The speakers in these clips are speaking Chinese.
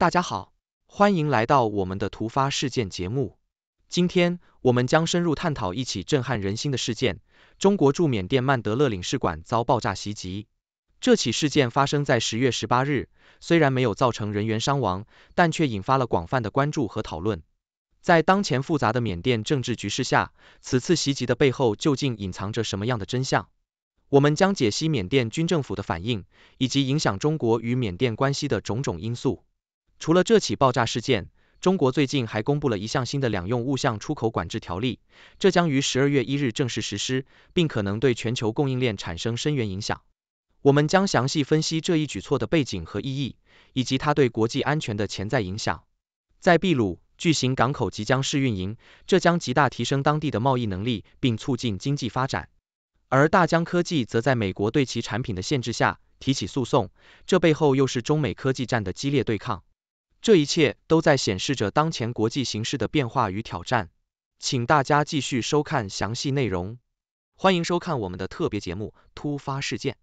大家好，欢迎来到我们的突发事件节目。今天我们将深入探讨一起震撼人心的事件：中国驻缅甸曼德勒领事馆遭爆炸袭击。这起事件发生在十月十八日，虽然没有造成人员伤亡，但却引发了广泛的关注和讨论。在当前复杂的缅甸政治局势下，此次袭击的背后究竟隐藏着什么样的真相？我们将解析缅甸军政府的反应，以及影响中国与缅甸关系的种种因素。除了这起爆炸事件，中国最近还公布了一项新的两用物项出口管制条例，这将于十二月一日正式实施，并可能对全球供应链产生深远影响。我们将详细分析这一举措的背景和意义，以及它对国际安全的潜在影响。在秘鲁，巨型港口即将试运营，这将极大提升当地的贸易能力并促进经济发展。而大疆科技则在美国对其产品的限制下提起诉讼，这背后又是中美科技战的激烈对抗。这一切都在显示着当前国际形势的变化与挑战，请大家继续收看详细内容。欢迎收看我们的特别节目《突发事件》，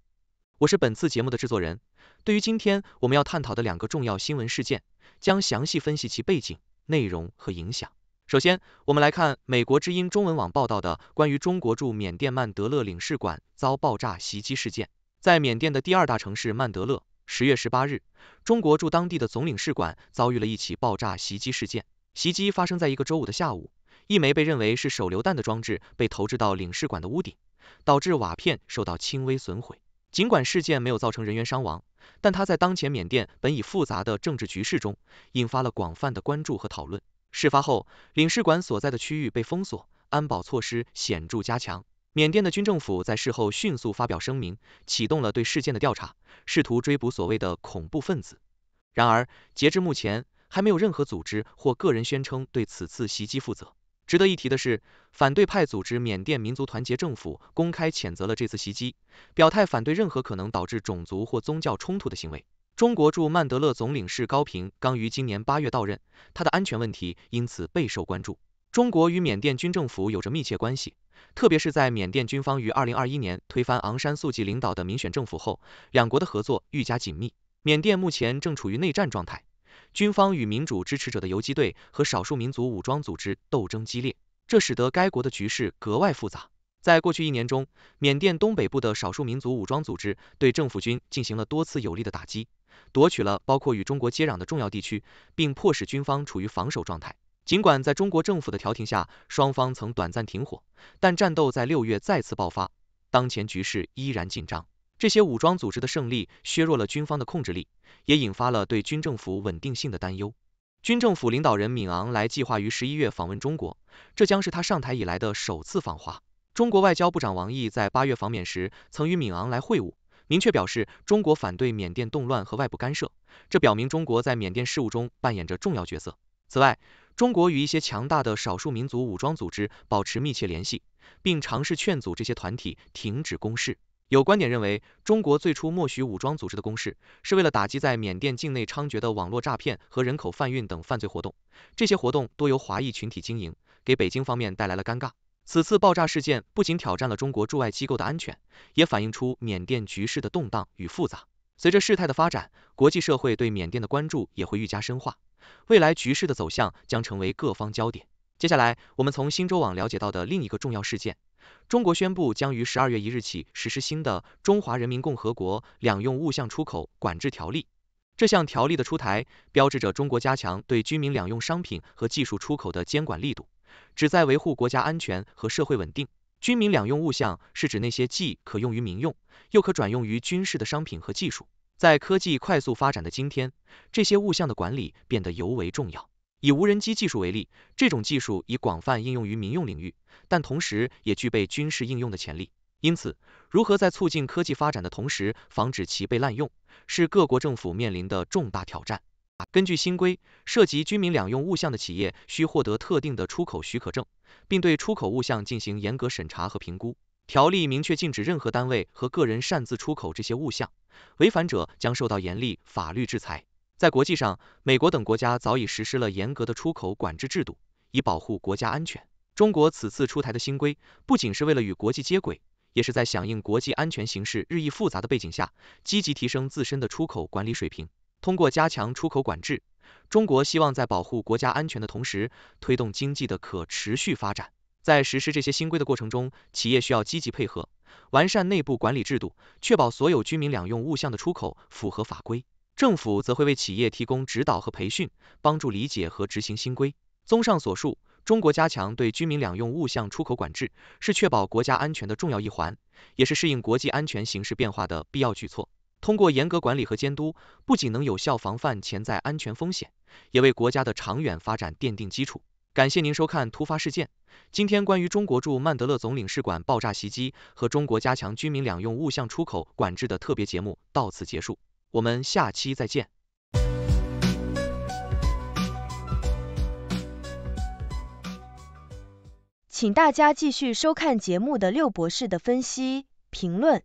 我是本次节目的制作人。对于今天我们要探讨的两个重要新闻事件，将详细分析其背景、内容和影响。首先，我们来看美国之音中文网报道的关于中国驻缅甸曼德勒领事馆遭爆炸袭击事件，在缅甸的第二大城市曼德勒。十月十八日，中国驻当地的总领事馆遭遇了一起爆炸袭击事件。袭击发生在一个周五的下午，一枚被认为是手榴弹的装置被投掷到领事馆的屋顶，导致瓦片受到轻微损毁。尽管事件没有造成人员伤亡，但它在当前缅甸本已复杂的政治局势中引发了广泛的关注和讨论。事发后，领事馆所在的区域被封锁，安保措施显著加强。缅甸的军政府在事后迅速发表声明，启动了对事件的调查，试图追捕所谓的恐怖分子。然而，截至目前，还没有任何组织或个人宣称对此次袭击负责。值得一提的是，反对派组织缅甸民族团结政府公开谴责了这次袭击，表态反对任何可能导致种族或宗教冲突的行为。中国驻曼德勒总领事高平刚于今年八月到任，他的安全问题因此备受关注。中国与缅甸军政府有着密切关系，特别是在缅甸军方于二零二一年推翻昂山素季领导的民选政府后，两国的合作愈加紧密。缅甸目前正处于内战状态，军方与民主支持者的游击队和少数民族武装组织斗争激烈，这使得该国的局势格外复杂。在过去一年中，缅甸东北部的少数民族武装组织对政府军进行了多次有力的打击，夺取了包括与中国接壤的重要地区，并迫使军方处于防守状态。尽管在中国政府的调停下，双方曾短暂停火，但战斗在六月再次爆发。当前局势依然紧张。这些武装组织的胜利削弱了军方的控制力，也引发了对军政府稳定性的担忧。军政府领导人敏昂莱计划于十一月访问中国，这将是他上台以来的首次访华。中国外交部长王毅在八月访缅时曾与敏昂莱会晤，明确表示中国反对缅甸动乱和外部干涉，这表明中国在缅甸事务中扮演着重要角色。此外，中国与一些强大的少数民族武装组织保持密切联系，并尝试劝阻这些团体停止攻势。有观点认为，中国最初默许武装组织的攻势，是为了打击在缅甸境内猖獗的网络诈骗和人口贩运等犯罪活动。这些活动多由华裔群体经营，给北京方面带来了尴尬。此次爆炸事件不仅挑战了中国驻外机构的安全，也反映出缅甸局势的动荡与复杂。随着事态的发展，国际社会对缅甸的关注也会愈加深化。未来局势的走向将成为各方焦点。接下来，我们从新洲网了解到的另一个重要事件：中国宣布将于十二月一日起实施新的《中华人民共和国两用物项出口管制条例》。这项条例的出台，标志着中国加强对居民两用商品和技术出口的监管力度，旨在维护国家安全和社会稳定。军民两用物项是指那些既可用于民用，又可转用于军事的商品和技术。在科技快速发展的今天，这些物项的管理变得尤为重要。以无人机技术为例，这种技术已广泛应用于民用领域，但同时也具备军事应用的潜力。因此，如何在促进科技发展的同时，防止其被滥用，是各国政府面临的重大挑战。根据新规，涉及军民两用物项的企业需获得特定的出口许可证。并对出口物项进行严格审查和评估。条例明确禁止任何单位和个人擅自出口这些物项，违反者将受到严厉法律制裁。在国际上，美国等国家早已实施了严格的出口管制制度，以保护国家安全。中国此次出台的新规，不仅是为了与国际接轨，也是在响应国际安全形势日益复杂的背景下，积极提升自身的出口管理水平，通过加强出口管制。中国希望在保护国家安全的同时，推动经济的可持续发展。在实施这些新规的过程中，企业需要积极配合，完善内部管理制度，确保所有军民两用物项的出口符合法规。政府则会为企业提供指导和培训，帮助理解和执行新规。综上所述，中国加强对军民两用物项出口管制，是确保国家安全的重要一环，也是适应国际安全形势变化的必要举措。通过严格管理和监督，不仅能有效防范潜在安全风险，也为国家的长远发展奠定基础。感谢您收看《突发事件》。今天关于中国驻曼德勒总领事馆爆炸袭击和中国加强军民两用物项出口管制的特别节目到此结束，我们下期再见。请大家继续收看节目的六博士的分析评论。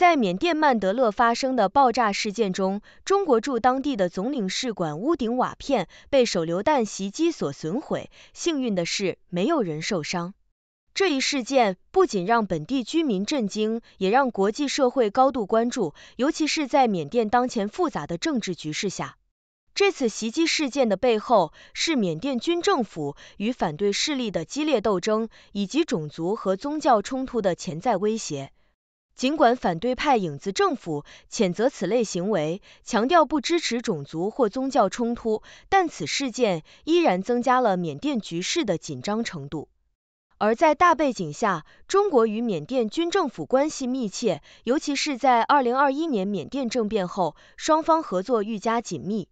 在缅甸曼德勒发生的爆炸事件中，中国驻当地的总领事馆屋顶瓦片被手榴弹袭击所损毁。幸运的是，没有人受伤。这一事件不仅让本地居民震惊，也让国际社会高度关注，尤其是在缅甸当前复杂的政治局势下。这次袭击事件的背后是缅甸军政府与反对势力的激烈斗争，以及种族和宗教冲突的潜在威胁。尽管反对派影子政府谴责此类行为，强调不支持种族或宗教冲突，但此事件依然增加了缅甸局势的紧张程度。而在大背景下，中国与缅甸军政府关系密切，尤其是在2021年缅甸政变后，双方合作愈加紧密。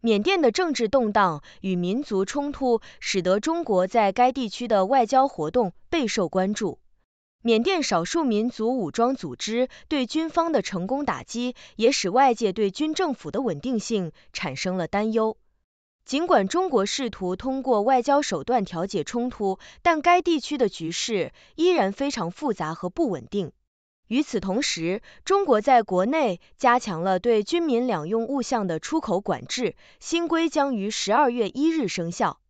缅甸的政治动荡与民族冲突使得中国在该地区的外交活动备受关注。缅甸少数民族武装组织对军方的成功打击，也使外界对军政府的稳定性产生了担忧。尽管中国试图通过外交手段调解冲突，但该地区的局势依然非常复杂和不稳定。与此同时，中国在国内加强了对军民两用物项的出口管制，新规将于十二月一日生效。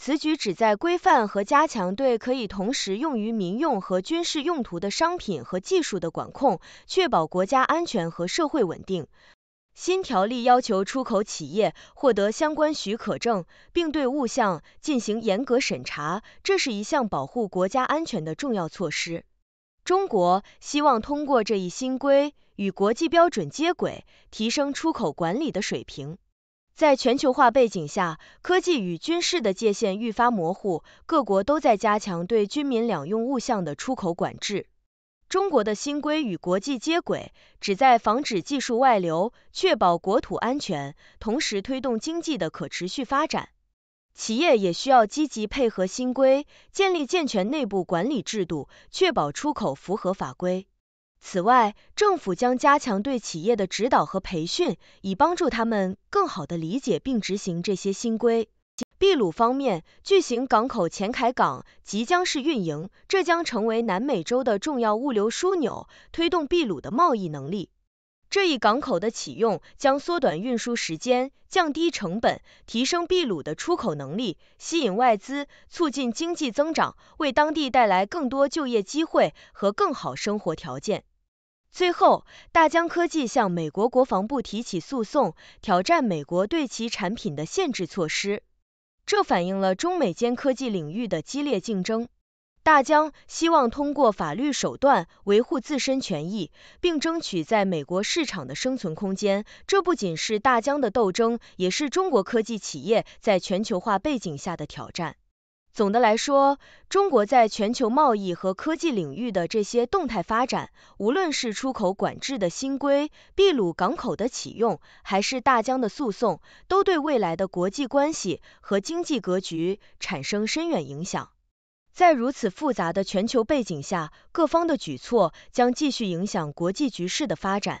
此举旨在规范和加强对可以同时用于民用和军事用途的商品和技术的管控，确保国家安全和社会稳定。新条例要求出口企业获得相关许可证，并对物项进行严格审查，这是一项保护国家安全的重要措施。中国希望通过这一新规与国际标准接轨，提升出口管理的水平。在全球化背景下，科技与军事的界限愈发模糊，各国都在加强对军民两用物项的出口管制。中国的新规与国际接轨，旨在防止技术外流，确保国土安全，同时推动经济的可持续发展。企业也需要积极配合新规，建立健全内部管理制度，确保出口符合法规。此外，政府将加强对企业的指导和培训，以帮助他们更好地理解并执行这些新规。秘鲁方面，巨型港口前凯港即将试运营，这将成为南美洲的重要物流枢纽，推动秘鲁的贸易能力。这一港口的启用将缩短运输时间、降低成本、提升秘鲁的出口能力、吸引外资、促进经济增长，为当地带来更多就业机会和更好生活条件。最后，大疆科技向美国国防部提起诉讼，挑战美国对其产品的限制措施，这反映了中美间科技领域的激烈竞争。大疆希望通过法律手段维护自身权益，并争取在美国市场的生存空间。这不仅是大疆的斗争，也是中国科技企业在全球化背景下的挑战。总的来说，中国在全球贸易和科技领域的这些动态发展，无论是出口管制的新规、秘鲁港口的启用，还是大疆的诉讼，都对未来的国际关系和经济格局产生深远影响。在如此复杂的全球背景下，各方的举措将继续影响国际局势的发展。